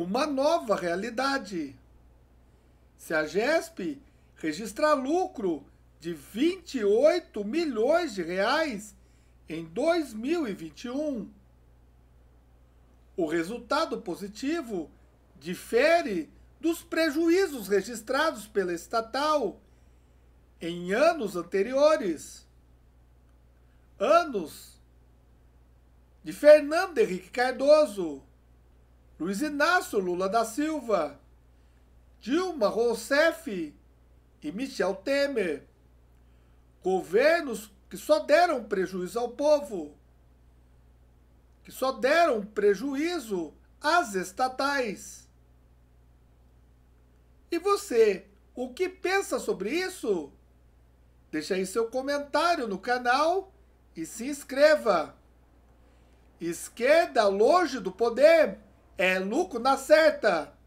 uma nova realidade. Se a GESP registrar lucro de 28 milhões de reais em 2021, o resultado positivo difere dos prejuízos registrados pela estatal em anos anteriores. Anos de Fernando Henrique Cardoso Luiz Inácio Lula da Silva, Dilma Rousseff e Michel Temer. Governos que só deram prejuízo ao povo, que só deram prejuízo às estatais. E você, o que pensa sobre isso? Deixe aí seu comentário no canal e se inscreva. Esquerda longe do poder. É lucro na certa.